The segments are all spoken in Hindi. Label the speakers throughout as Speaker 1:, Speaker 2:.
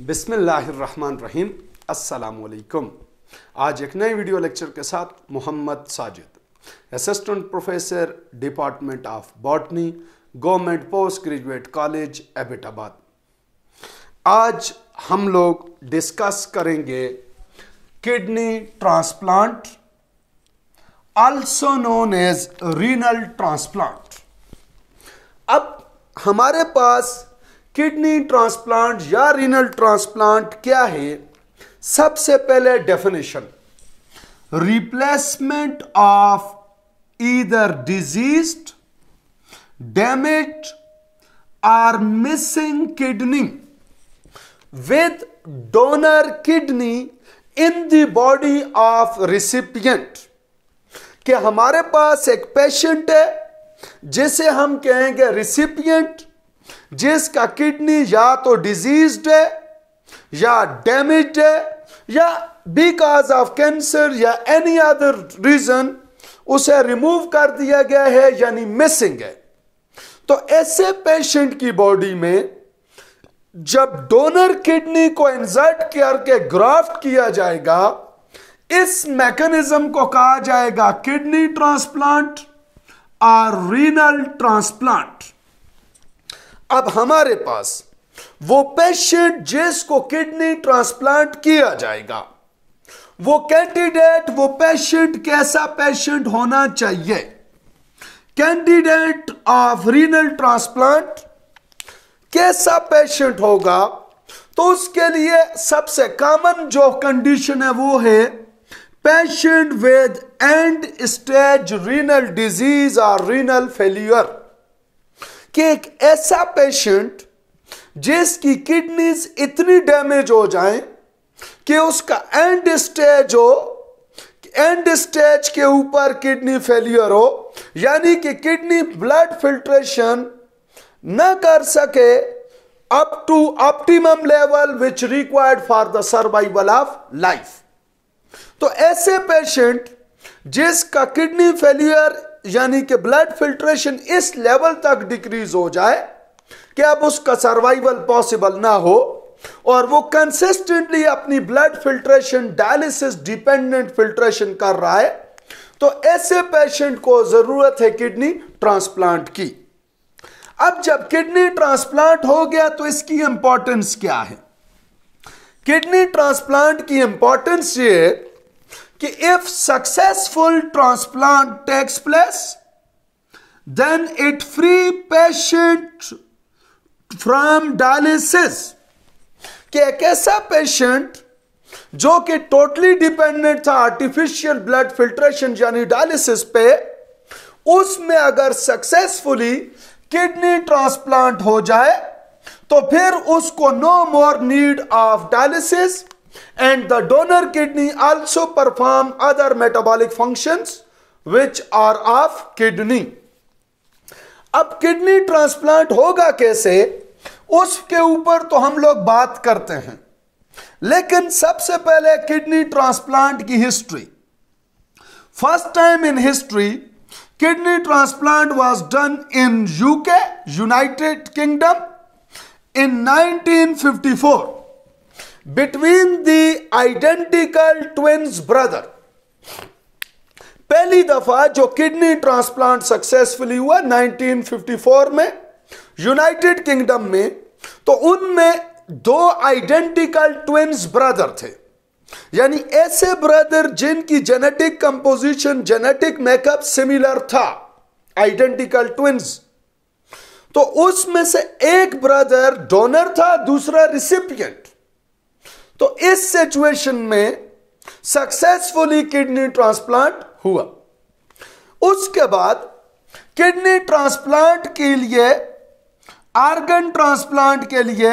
Speaker 1: बिसमीम असलकुम आज एक नए वीडियो लेक्चर के साथ Mohammad Sajid assistant professor department of botany government post graduate college Abbottabad आज हम लोग डिस्कस करेंगे kidney transplant also known as renal transplant अब हमारे पास किडनी ट्रांसप्लांट या रीनल ट्रांसप्लांट क्या है सबसे पहले definition replacement of either disease damage or missing kidney with donor kidney in the body of recipient कि हमारे पास एक पेशेंट है जिसे हम कहेंगे रिसिपियंट जिसका किडनी या तो डिजीज्ड है या डैमेज्ड है या बिकॉज ऑफ कैंसर या एनी अदर रीजन उसे रिमूव कर दिया गया है यानी मिसिंग है तो ऐसे पेशेंट की बॉडी में जब डोनर किडनी को इंजर्ट करके ग्राफ्ट किया जाएगा इस मैकेनिज्म को कहा जाएगा किडनी ट्रांसप्लांट और रीनल ट्रांसप्लांट अब हमारे पास वो पेशेंट जिसको किडनी ट्रांसप्लांट किया जाएगा वो कैंडिडेट वो पेशेंट कैसा पेशेंट होना चाहिए कैंडिडेट ऑफ रीनल ट्रांसप्लांट कैसा पेशेंट होगा तो उसके लिए सबसे कॉमन जो कंडीशन है वो है patient with end stage renal disease और रीनल फेल्यूर कि एक ऐसा पेशेंट जिसकी किडनीज इतनी डैमेज हो जाए कि उसका एंड स्टेज हो एंड स्टेज के ऊपर किडनी फेलियर हो यानी कि किडनी ब्लड फिल्ट्रेशन न कर सके up to optimum level which required for the survival of life तो ऐसे पेशेंट जिसका किडनी फेलियर यानी कि ब्लड फिल्ट्रेशन इस लेवल तक डिक्रीज हो जाए कि अब उसका सर्वाइवल पॉसिबल ना हो और वो कंसिस्टेंटली अपनी blood filtration dialysis dependent filtration कर रहा है तो ऐसे पेशेंट को जरूरत है किडनी ट्रांसप्लांट की अब जब किडनी ट्रांसप्लांट हो गया तो इसकी इंपॉर्टेंस क्या है किडनी ट्रांसप्लांट की इंपॉर्टेंस ये है कि if successful transplant takes place then it free patient from dialysis कि एक ऐसा पेशेंट जो कि टोटली डिपेंडेंट था आर्टिफिशियल ब्लड फिल्ट्रेशन यानी डायलिसिस पे उसमें अगर सक्सेसफुली किडनी ट्रांसप्लांट हो जाए तो फिर उसको no more need of dialysis and the donor kidney also perform other metabolic functions which are of kidney अब किडनी ट्रांसप्लांट होगा कैसे उसके ऊपर तो हम लोग बात करते हैं लेकिन सबसे पहले किडनी ट्रांसप्लांट की history first time in history kidney transplant was done in UK United Kingdom in 1954 between the identical twins brother पहली दफा जो किडनी ट्रांसप्लांट सक्सेसफुली हुआ 1954 में यूनाइटेड किंगडम में तो उनमें दो आइडेंटिकल ट्विंस ब्रदर थे यानी ऐसे ब्रदर जिनकी genetic composition genetic makeup similar था आइडेंटिकल ट्विंस तो उसमें से एक ब्रदर डोनर था दूसरा रिसिपियंट तो इस सिचुएशन में सक्सेसफुली किडनी ट्रांसप्लांट हुआ उसके बाद किडनी ट्रांसप्लांट के लिए आर्गन ट्रांसप्लांट के लिए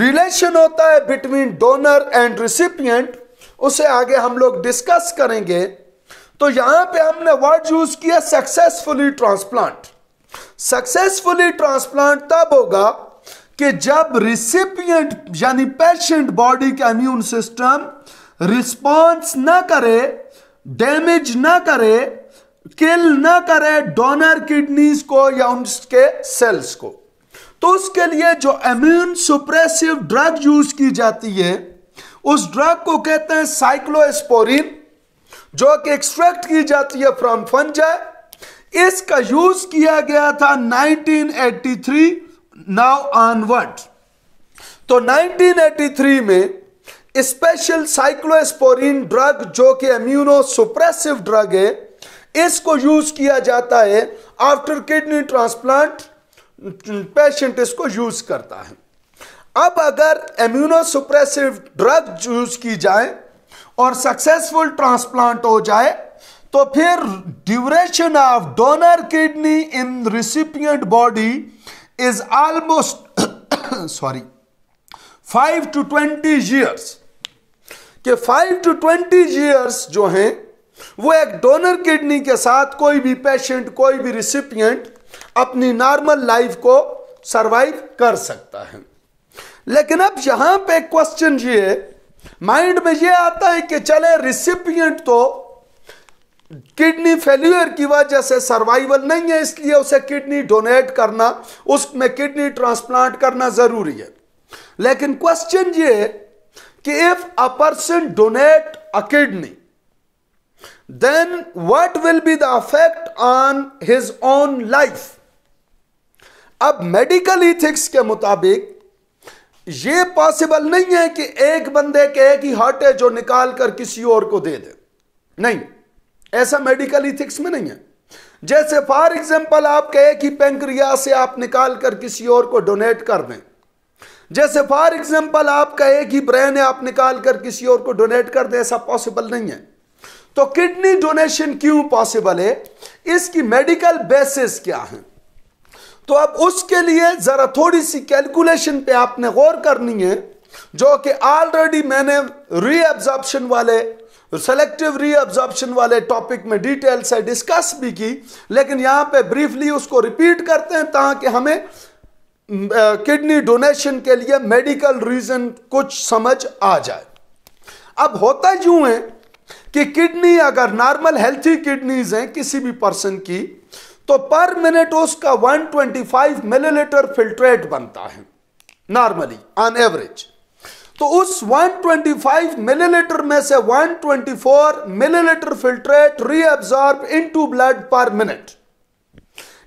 Speaker 1: रिलेशन होता है बिटवीन डोनर एंड रिसिपियंट उसे आगे हम लोग डिस्कस करेंगे तो यहां पे हमने वर्ड यूज किया सक्सेसफुली ट्रांसप्लांट सक्सेसफुली ट्रांसप्लांट तब होगा कि जब रिसिपियंट यानी पेशेंट बॉडी का इम्यून सिस्टम रिस्पॉन्स ना करे डैमेज ना करे किल ना करे डोनर किडनीज को या उनके सेल्स को तो उसके लिए जो इम्यून सुप्रेसिव ड्रग यूज की जाती है उस ड्रग को कहते हैं साइक्लोस्पोरिन जो कि एक्सट्रैक्ट की जाती है फ्रॉम फंजा इसका यूज किया गया था 1983 नाउ ऑनवर्ड तो 1983 में स्पेशल साइक्लोस्पोरिन ड्रग जो कि इम्यूनो सुप्रेसिव ड्रग है इसको यूज किया जाता है आफ्टर किडनी ट्रांसप्लांट पेशेंट इसको यूज करता है अब अगर इम्यूनो सुप्रेसिव ड्रग यूज की जाए और सक्सेसफुल ट्रांसप्लांट हो जाए तो फिर duration of donor kidney in recipient body is almost sorry 5 to 20 years के 5 to 20 years जो हैं वो एक डोनर किडनी के साथ कोई भी पेशेंट कोई भी रिसिपियंट अपनी नॉर्मल लाइफ को सरवाइव कर सकता है लेकिन अब यहां पे क्वेश्चन ये माइंड में ये आता है कि चले रिसिपियंट तो किडनी फेल्यूर की वजह से सर्वाइवल नहीं है इसलिए उसे किडनी डोनेट करना उसमें किडनी ट्रांसप्लांट करना जरूरी है लेकिन क्वेश्चन ये कि if a person donate a kidney then what will be the affect on his own life अब मेडिकल इथिक्स के मुताबिक यह पॉसिबल नहीं है कि एक बंदे के एक ही हार्ट है जो निकाल कर किसी और को दे दे नहीं ऐसा मेडिकल इथिक्स में नहीं है जैसे फॉर एग्जाम्पल आप कहे कि पेंक्रिया से आप निकाल कर किसी और को डोनेट कर दें जैसे फॉर एग्जाम्पल आप कहे कि ब्रेन आप निकाल कर किसी और को डोनेट कर दें ऐसा पॉसिबल नहीं है तो किडनी डोनेशन क्यों पॉसिबल है इसकी मेडिकल बेसिस क्या है तो अब उसके लिए ज़रा थोड़ी सी कैलकुलेशन पे आपने गौर करनी है जो कि ऑलरेडी मैंने रीअब्जॉर्प्शन वाले सेलेक्टिव तो रीअब्जॉर्प्शन वाले टॉपिक में डिटेल से डिस्कस भी की लेकिन यहां पे ब्रीफली उसको रिपीट करते हैं ताकि हमें किडनी डोनेशन के लिए मेडिकल रीजन कुछ समझ आ जाए अब होता यूं है कि किडनी अगर नॉर्मल हेल्थी किडनीज हैं किसी भी पर्सन की तो पर मिनट उसका 125 मिलीलीटर फिल्ट्रेट बनता है नॉर्मली ऑन एवरेज तो उस 125 मिलीलीटर में से 124 millilitre filtrate reabsorb into blood per minute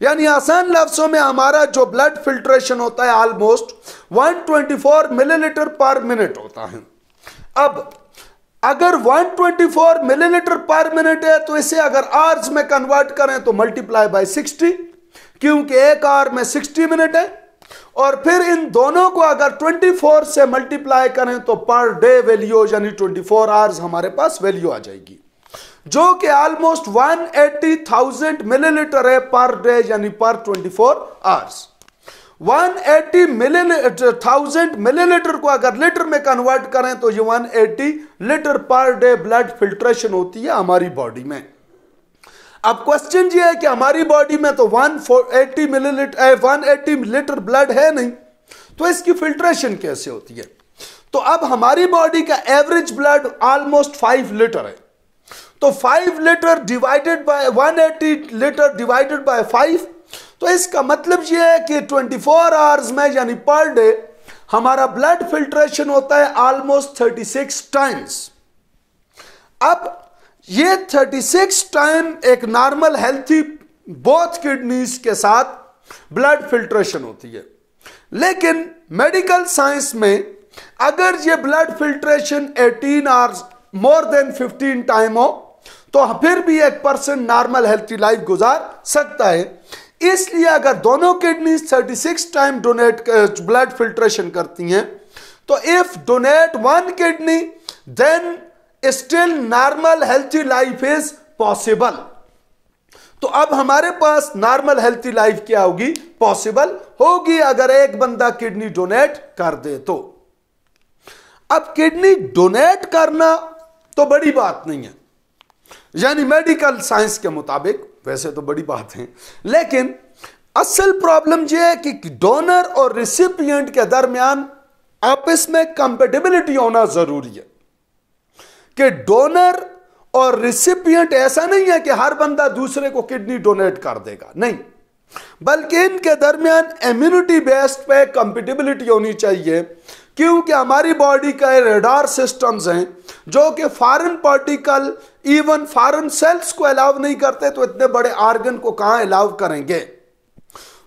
Speaker 1: यानी आसान लफ्जों में हमारा जो ब्लड फिल्ट्रेशन होता है ऑलमोस्ट 124 मिलीलीटर पर मिनट होता है अब अगर 124 मिलीलीटर पर मिनट है तो इसे अगर आर्स में कन्वर्ट करें तो मल्टीप्लाई बाय 60 क्योंकि एक आर में 60 मिनट है और फिर इन दोनों को अगर 24 से मल्टीप्लाई करें तो पर डे वैल्यू यानी 24 फोर आवर्स हमारे पास वैल्यू आ जाएगी जो कि ऑलमोस्ट 180,000 मिलीलीटर है पर डे यानी पर 24 आवर्स 180 मिलीलीटर थाउजेंड मिलीलीटर को अगर लीटर में कन्वर्ट करें तो ये 180 litre per day blood filtration होती है हमारी बॉडी में अब क्वेश्चन ये है कि हमारी बॉडी में तो 180 मिलीलीटर 180 लीटर ब्लड है नहीं तो इसकी फिल्ट्रेशन कैसे होती है तो अब हमारी बॉडी का एवरेज ब्लड ऑलमोस्ट 5 लीटर है तो 5 litre divided by 180 litre divided by 5 तो इसका मतलब ये है कि 24 फोर आवर्स में यानी पर डे हमारा ब्लड फिल्ट्रेशन होता है ऑलमोस्ट 36 टाइम्स अब ये 36 टाइम एक नॉर्मल हेल्थी बोथ किडनीज के साथ ब्लड फिल्ट्रेशन होती है लेकिन मेडिकल साइंस में अगर ये blood filtration 18 hours more than 15 time हो तो फिर भी एक पर्सन नॉर्मल हेल्थी लाइफ गुजार सकता है इसलिए अगर दोनों kidneys 36 time donate blood filtration करती हैं तो if donate one kidney then still normal healthy life is possible तो अब हमारे पास नॉर्मल हेल्थी लाइफ क्या होगी पॉसिबल होगी अगर एक बंदा किडनी डोनेट कर दे तो अब किडनी डोनेट करना तो बड़ी बात नहीं है यानी मेडिकल साइंस के मुताबिक वैसे तो बड़ी बात है लेकिन असल प्रॉब्लम यह है कि डोनर और रिसिपियंट के दरमियान आपस में कंपेटेबिलिटी होना जरूरी है कि डोनर और रिसिपियंट ऐसा नहीं है कि हर बंदा दूसरे को किडनी डोनेट कर देगा नहीं बल्कि इनके दरमियान इम्यूनिटी बेस्ड पे कंपेटिबिलिटी होनी चाहिए क्योंकि हमारी बॉडी का रेडार सिस्टम्स हैं जो कि foreign particle even foreign cells को अलाउ नहीं करते तो इतने बड़े आर्गन को कहां अलाउ करेंगे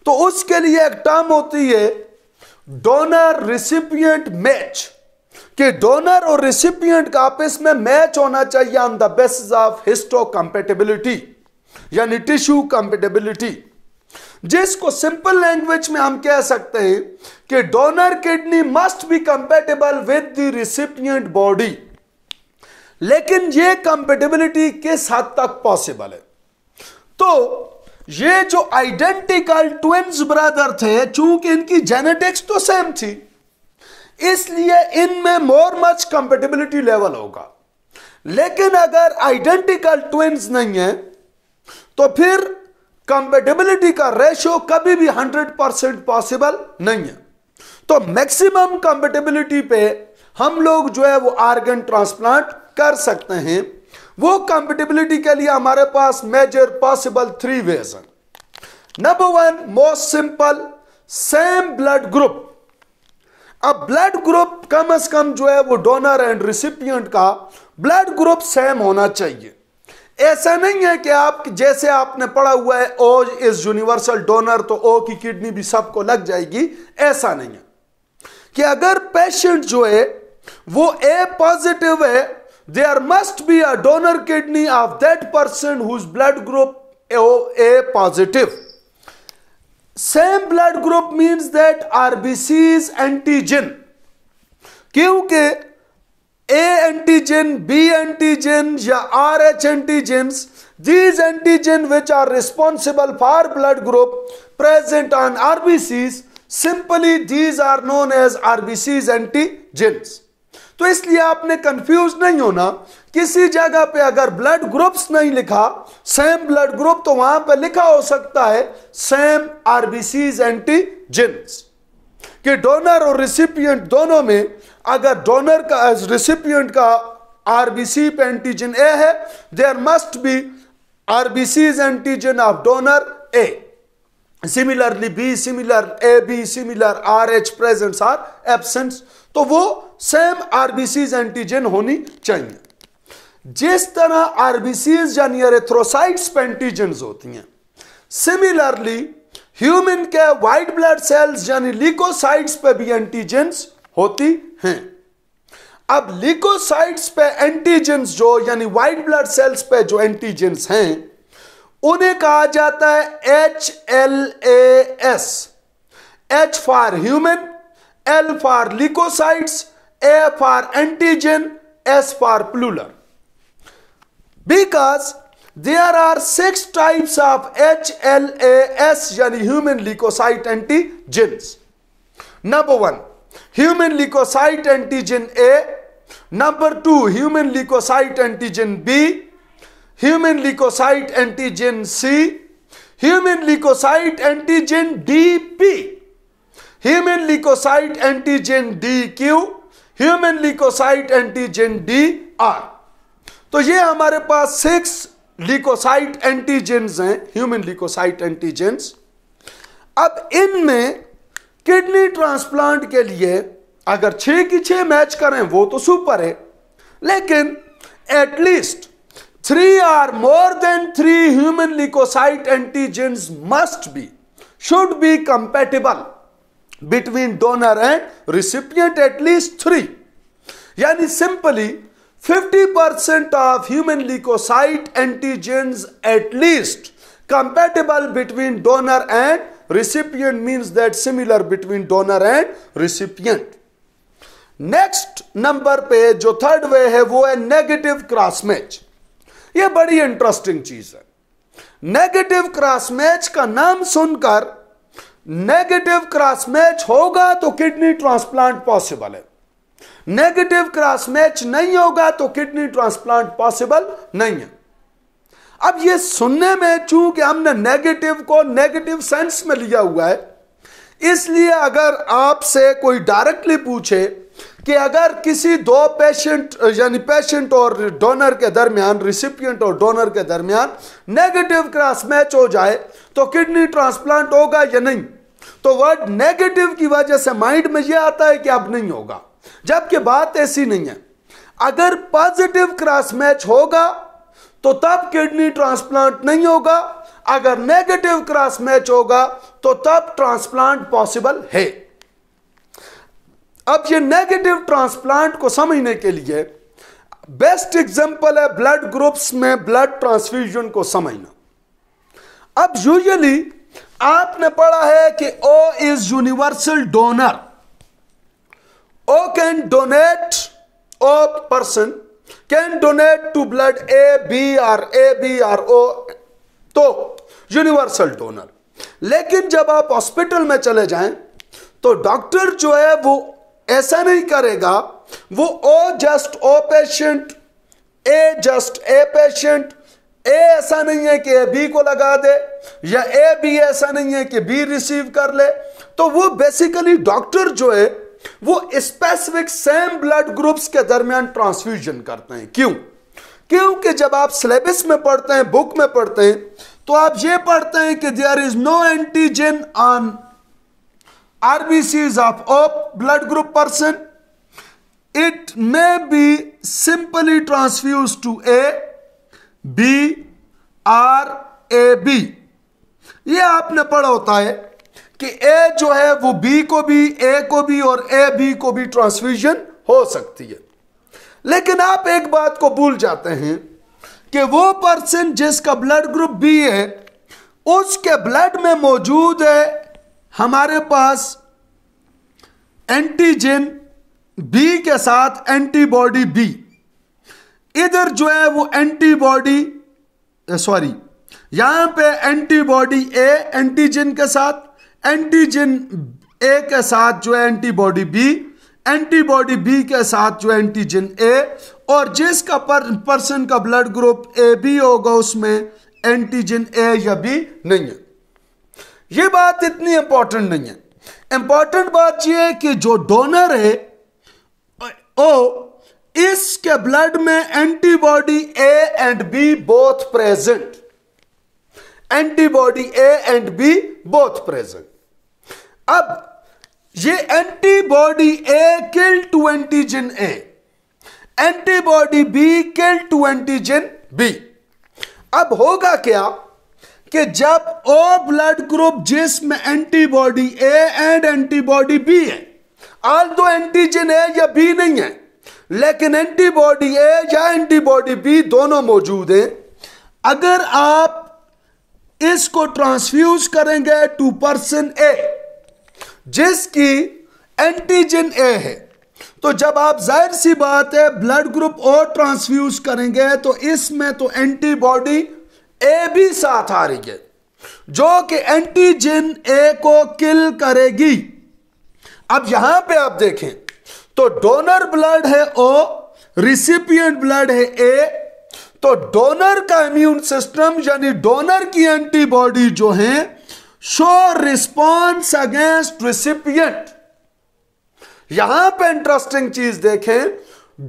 Speaker 1: तो उसके लिए एक टर्म होती है डोनर रिसिपियंट मैच कि डोनर और रिसिपियंट का आपस में मैच होना चाहिए on the basis of histo compatibility यानी टिश्यू कंपेटेबिलिटी जिसको सिंपल लैंग्वेज में हम कह सकते हैं कि donor kidney must be compatible with the recipient body लेकिन यह कंपेटेबिलिटी किस हद तक पॉसिबल है तो ये जो आइडेंटिकल ट्विंस ब्रदर थे चूंकि इनकी जेनेटिक्स तो सेम थी इसलिए इनमें मोर मच कंपेटेबिलिटी लेवल होगा लेकिन अगर आइडेंटिकल तो ट्विंस नहीं है तो फिर कंपेटेबिलिटी का रेशियो कभी भी 100 परसेंट पॉसिबल नहीं है तो मैक्सिमम कंपेटेबिलिटी पे हम लोग जो है वो आर्गन ट्रांसप्लांट कर सकते हैं वो कंपेटेबिलिटी के लिए हमारे पास मेजर पॉसिबल थ्री वेज है number one most simple same blood group अब ब्लड ग्रुप कम से कम जो है वो डोनर एंड रिसिपियंट का ब्लड ग्रुप सेम होना चाहिए ऐसा नहीं है कि आप जैसे आपने पढ़ा हुआ है ओ इज यूनिवर्सल डोनर तो ओ की किडनी भी सबको लग जाएगी ऐसा नहीं है कि अगर पेशेंट जो है वो ए पॉजिटिव है there must be a donor kidney of that person whose blood group A positive same blood group means that RBCs antigen क्योंकि ए एंटीजन बी एंटीजन या R H antigen these antigen which are responsible for blood group present on RBCs simply these are known as RBCs antigens तो इसलिए आपने कंफ्यूज नहीं होना किसी जगह पे अगर ब्लड ग्रुप्स नहीं लिखा सेम ब्लड ग्रुप तो वहां पे लिखा हो सकता है सेम आरबीसीज एंटीजेंस कि डोनर और रिसिपियंट दोनों में अगर डोनर का एज रिसिपियंट का आरबीसी एंटीजन ए है there must be RBCs antigen of donor A similarly B similar A B similar R H present or absent तो वो सेम आरबीसीज एंटीजन होनी चाहिए जिस तरह आरबीसीज यानी एरेथ्रोसाइट्स पेंटीजन होती हैं सिमिलरली ह्यूमन के वाइट ब्लड सेल्स यानी लिकोसाइट्स पे भी एंटीजेंस होती हैं अब लिकोसाइट्स पे एंटीजेंस जो यानी वाइट ब्लड सेल्स पे जो एंटीजेंस हैं उन्हें कहा जाता है H L A S H for human L for leucocytes A for antigen S for plural because there are six types of HLAS, yani human leukocyte antigens. Number one, human leukocyte antigen A. Number two, human leukocyte antigen B. Human leukocyte antigen C. Human leukocyte antigen DP. Human leukocyte antigen DQ. Human leukocyte antigen DR. तो ये हमारे पास सिक्स लिकोसाइट एंटीजेंस हैं ह्यूमन लिकोसाइट एंटीजेंस अब इनमें किडनी ट्रांसप्लांट के लिए अगर छ की छ मैच करें वो तो सुपर है लेकिन at least three or more than three human leucocyte antigens must be should be compatible between donor and recipient at least three यानी simply 50% percent of human leucocyte antigens at least compatible between donor and recipient means that similar between donor and recipient next number पे जो थर्ड वे है वो है नेगेटिव क्रॉस मैच ये बड़ी इंटरेस्टिंग चीज है नेगेटिव क्रॉस मैच का नाम सुनकर नेगेटिव क्रॉस मैच होगा तो किडनी ट्रांसप्लांट पॉसिबल है नेगेटिव क्रॉस मैच नहीं होगा तो किडनी ट्रांसप्लांट पॉसिबल नहीं है अब ये सुनने में चूंकि हमने नेगेटिव को नेगेटिव सेंस में लिया हुआ है इसलिए अगर आपसे कोई डायरेक्टली पूछे कि अगर किसी दो पेशेंट यानी पेशेंट और डोनर के दरमियान रिसिपियंट और डोनर के दरमियान नेगेटिव क्रॉस मैच हो जाए तो किडनी ट्रांसप्लांट होगा या नहीं तो वर्ड नेगेटिव की वजह से माइंड में यह आता है कि अब नहीं होगा जबकि बात ऐसी नहीं है अगर पॉजिटिव क्रॉस मैच होगा तो तब किडनी ट्रांसप्लांट नहीं होगा अगर नेगेटिव क्रॉस मैच होगा तो तब ट्रांसप्लांट पॉसिबल है अब ये नेगेटिव ट्रांसप्लांट को समझने के लिए बेस्ट एग्जांपल है ब्लड ग्रुप्स में ब्लड ट्रांसफ्यूजन को समझना अब यूजुअली आपने पढ़ा है कि O is universal donor O can donate, O person can donate to blood A, B or A, B or O तो यूनिवर्सल डोनर लेकिन जब आप हॉस्पिटल में चले जाएं तो डॉक्टर जो है वो ऐसा नहीं करेगा वो O just O patient A just A patient A ऐसा नहीं है कि ए बी को लगा दे या ए बी ऐसा नहीं है कि बी रिसीव कर ले तो वो बेसिकली डॉक्टर जो है वो स्पेसिफिक सेम ब्लड ग्रुप्स के दरमियान ट्रांसफ्यूजन करते हैं क्यों क्योंकि जब आप सिलेबस में पढ़ते हैं बुक में पढ़ते हैं तो आप ये पढ़ते हैं कि there is no antigen on RBCs of O blood group person it may be simply transfuse to A B or A B ये आपने पढ़ा होता है कि ए जो है वो बी को भी ए को भी और ए बी को भी ट्रांसफ्यूजन हो सकती है लेकिन आप एक बात को भूल जाते हैं कि वो पर्सन जिसका ब्लड ग्रुप बी है उसके ब्लड में मौजूद है हमारे पास एंटीजन बी के साथ एंटीबॉडी बी इधर जो है वो एंटीबॉडी सॉरी यहां पे एंटीबॉडी ए एंटीजन के साथ एंटीजन ए के साथ जो एंटीबॉडी बी एंटीबॉडी बी के साथ जो एंटीजन ए और जिसका पर, पर्सन का ब्लड ग्रुप ए बी होगा उसमें एंटीजन ए या बी नहीं है ये बात इतनी इंपॉर्टेंट नहीं है इंपॉर्टेंट बात यह है कि जो डोनर है ओ इसके ब्लड में antibody A and B both present antibody A and B both present अब ये antibody A kill to antigen A antibody B kill to antigen B अब होगा क्या कि जब ओ ब्लड ग्रुप जिसमें antibody A and antibody B है आल दो एंटीजन ए या बी नहीं है लेकिन एंटीबॉडी ए या एंटीबॉडी बी दोनों मौजूद हैं अगर आप इसको ट्रांसफ्यूज करेंगे टू पर्सन ए जिसकी एंटीजन ए है तो जब आप जाहिर सी बात है ब्लड ग्रुप ओ ट्रांसफ्यूज करेंगे तो इसमें तो एंटीबॉडी ए भी साथ आ रही है जो कि एंटीजन ए को किल करेगी अब यहां पे आप देखें तो डोनर ब्लड है ओ रिसिपियंट ब्लड है ए तो डोनर का इम्यून सिस्टम यानी डोनर की एंटीबॉडी जो है शो रिस्पॉन्स अगेंस्ट रिसिपियंट यहां पे इंटरेस्टिंग चीज देखें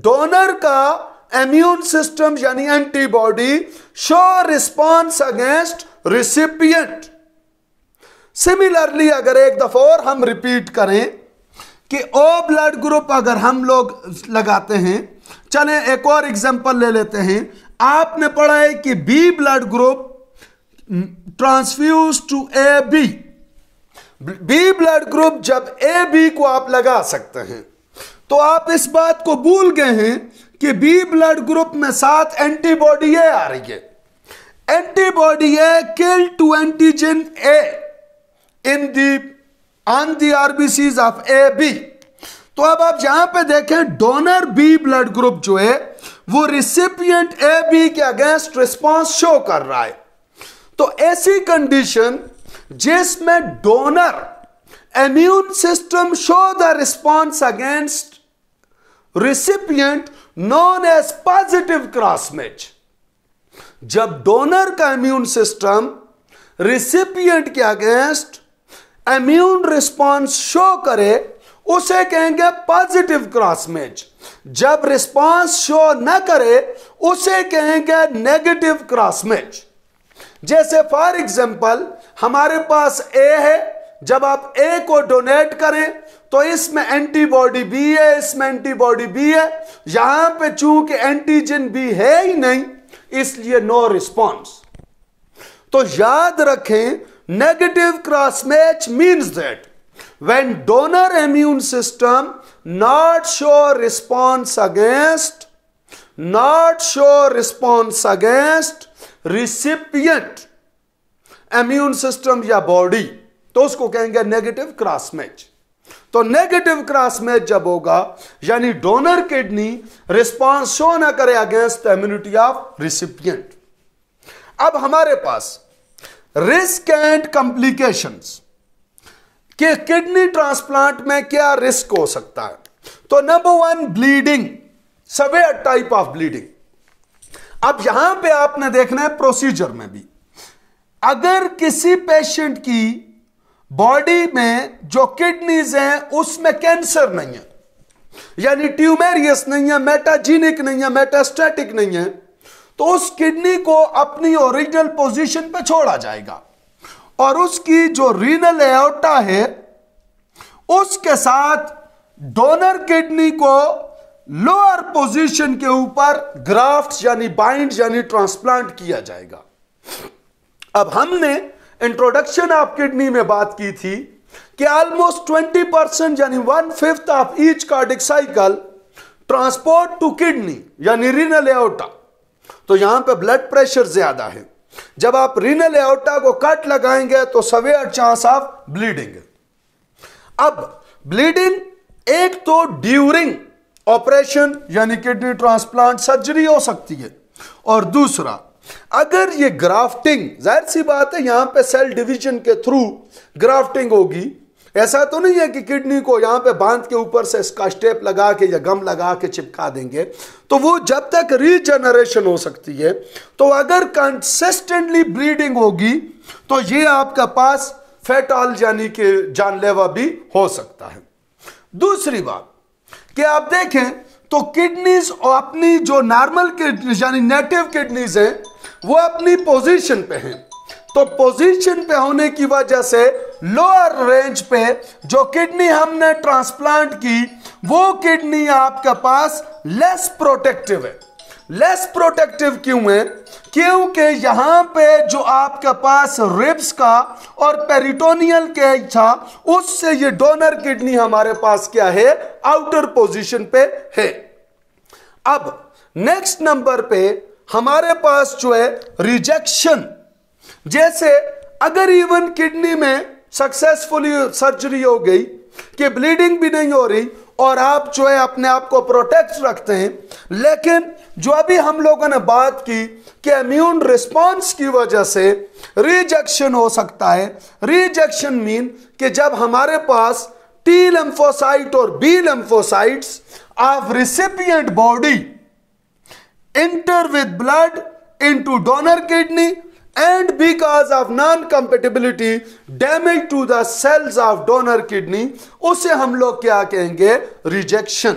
Speaker 1: डोनर का इम्यून सिस्टम यानी antibody show response against recipient similarly अगर एक दफा और हम रिपीट करें कि ओ ब्लड ग्रुप अगर हम लोग लगाते हैं चले एक और एग्जांपल ले लेते हैं आपने पढ़ा है कि B blood group transfuse to A B B blood group जब ए बी को आप लगा सकते हैं तो आप इस बात को भूल गए हैं कि बी ब्लड ग्रुप में साथ एंटीबॉडी ए आ रही है antibody A kill to antigen A in the on the RBCs of A B तो अब आप यहां पे देखें डोनर बी ब्लड ग्रुप जो है वो रिसिपियंट ए बी के अगेंस्ट रिस्पॉन्स शो कर रहा है तो ऐसी कंडीशन जिसमें donor immune system show the response against recipient known as positive cross match जब डोनर का इम्यून सिस्टम रिसिपियंट के अगेंस्ट इम्यून रिस्पॉन्स शो करे उसे कहेंगे पॉजिटिव क्रॉस मैच जब रिस्पॉन्स शो न करे उसे कहेंगे नेगेटिव क्रॉस मैच जैसे फॉर एग्जाम्पल हमारे पास ए है जब आप ए को डोनेट करें तो इसमें एंटीबॉडी बी है इसमें एंटीबॉडी बी है यहां पे चूंकि एंटीजन बी है ही नहीं इसलिए नो रिस्पॉन्स तो याद रखें negative cross match means that when donor immune system not sure response against not sure response against recipient immune system या बॉडी तो उसको कहेंगे नेगेटिव क्रॉस मैच तो नेगेटिव क्रॉस मैच जब होगा यानी डोनर किडनी रिस्पॉन्स शो ना करे अगेंस्ट इम्यूनिटी ऑफ रिसिपियंट अब हमारे पास रिस्क एंड कॉम्प्लिकेशंस कि किडनी ट्रांसप्लांट में क्या रिस्क हो सकता है तो number one bleeding severe type of bleeding अब यहां पे आपने देखना है प्रोसीजर में भी अगर किसी पेशेंट की बॉडी में जो किडनीज हैं उसमें कैंसर नहीं है यानी ट्यूमेरियस नहीं है मेटाजीनिक नहीं है मेटास्टेटिक नहीं है तो उस किडनी को अपनी ओरिजिनल पोजीशन पर छोड़ा जाएगा और उसकी जो रीनल एओटा है उसके साथ डोनर किडनी को लोअर पोजीशन के ऊपर ग्राफ्ट यानी बाइंड यानी ट्रांसप्लांट किया जाएगा अब हमने इंट्रोडक्शन ऑफ किडनी में बात की थी कि ऑलमोस्ट ट्वेंटी परसेंट यानी one fifth of each cardiac cycle transport to kidney यानी रीनल एओटा तो यहां पे ब्लड प्रेशर ज्यादा है जब आप रीनल एओटा को कट लगाएंगे तो सवेयर चांस ऑफ ब्लीडिंग अब ब्लीडिंग एक तो ड्यूरिंग ऑपरेशन यानी किडनी ट्रांसप्लांट सर्जरी हो सकती है और दूसरा अगर ये ग्राफ्टिंग जाहिर सी बात है यहां पे सेल डिवीजन के थ्रू ग्राफ्टिंग होगी ऐसा तो नहीं है कि किडनी को यहां पे बांध के ऊपर से इसका स्टेप लगा के या गम लगा के चिपका देंगे तो वो जब तक रीजनरेशन हो सकती है तो अगर कंसिस्टेंटली ब्लीडिंग होगी तो ये आपका पास फेटॉल यानी कि जानलेवा भी हो सकता है दूसरी बात कि आप देखें तो किडनीज और अपनी जो नॉर्मल किडनीज यानी नेटिव किडनीज हैं वो अपनी पोजीशन पे हैं तो पोजीशन पे होने की वजह से लोअर रेंज पे जो किडनी हमने ट्रांसप्लांट की वो किडनी आपके पास लेस प्रोटेक्टिव है लेस प्रोटेक्टिव क्यों है क्योंकि यहां पे जो आपके पास रिब्स का और पेरिटोनियल केज था उससे ये डोनर किडनी हमारे पास क्या है आउटर पोजीशन पे है अब नेक्स्ट नंबर पे हमारे पास जो है रिजेक्शन जैसे अगर इवन किडनी में सक्सेसफुली सर्जरी हो गई कि ब्लीडिंग भी नहीं हो रही और आप जो है अपने आप को प्रोटेक्ट रखते हैं लेकिन जो अभी हम लोगों ने बात की कि इम्यून रिस्पॉन्स की वजह से रिजेक्शन हो सकता है रिजेक्शन मीन कि जब हमारे पास टी लम्फोसाइट और B lymphocyte of recipient body enter with blood into donor kidney and because of non compatibility damage to the cells of donor kidney उसे हम लोग क्या कहेंगे rejection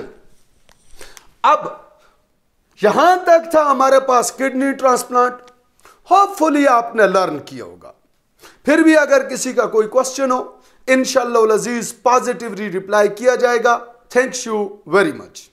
Speaker 1: अब यहां तक था हमारे पास किडनी ट्रांसप्लांट होपफुली आपने लर्न किया होगा फिर भी अगर किसी का कोई क्वेश्चन हो इनशाला लजीज पॉजिटिवली रिप्लाई किया जाएगा थैंक्स यू वेरी मच